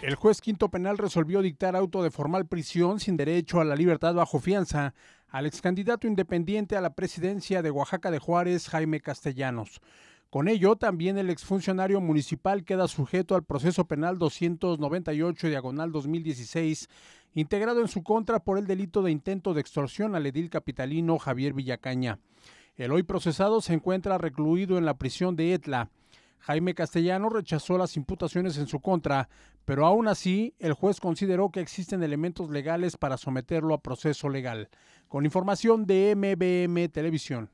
El juez quinto penal resolvió dictar auto de formal prisión sin derecho a la libertad bajo fianza al ex candidato independiente a la presidencia de Oaxaca de Juárez, Jaime Castellanos. Con ello, también el exfuncionario municipal queda sujeto al proceso penal 298 diagonal 2016, integrado en su contra por el delito de intento de extorsión al edil capitalino Javier Villacaña. El hoy procesado se encuentra recluido en la prisión de Etla. Jaime Castellano rechazó las imputaciones en su contra, pero aún así el juez consideró que existen elementos legales para someterlo a proceso legal. Con información de MBM Televisión.